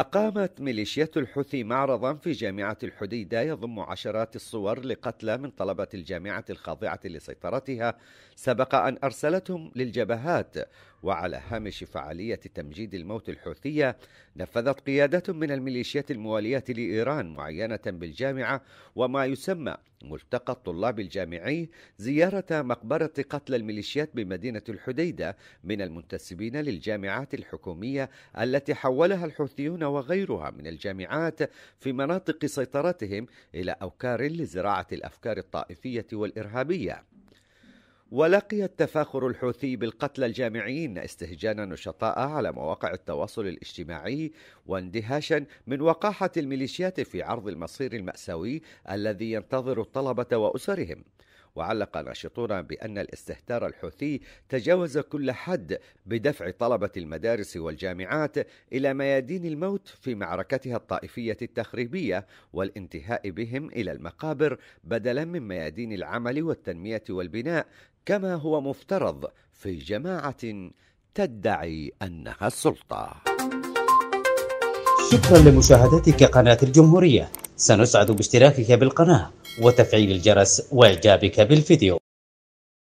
أقامت ميليشيات الحوثي معرضا في جامعة الحديدة يضم عشرات الصور لقتلى من طلبة الجامعة الخاضعة لسيطرتها سبق أن أرسلتهم للجبهات وعلى هامش فعالية تمجيد الموت الحوثية نفذت قيادة من الميليشيات الموالية لإيران معينة بالجامعة وما يسمى ملتقى الطلاب الجامعي زيارة مقبرة قتل الميليشيات بمدينة الحديدة من المنتسبين للجامعات الحكومية التي حولها الحوثيون وغيرها من الجامعات في مناطق سيطرتهم إلى أوكار لزراعة الأفكار الطائفية والإرهابية ولقي التفاخر الحوثي بالقتلى الجامعيين استهجانا نشطاء على مواقع التواصل الاجتماعي واندهاشا من وقاحة الميليشيات في عرض المصير المأساوي الذي ينتظر الطلبة وأسرهم وعلق ناشطون بأن الاستهتار الحوثي تجاوز كل حد بدفع طلبة المدارس والجامعات إلى ميادين الموت في معركتها الطائفية التخريبية والانتهاء بهم إلى المقابر بدلا من ميادين العمل والتنمية والبناء كما هو مفترض في جماعة تدعي أنها السلطة شكرا لمشاهدتك قناة الجمهورية سنسعد باشتراكك بالقناة وتفعيل الجرس واعجابك بالفيديو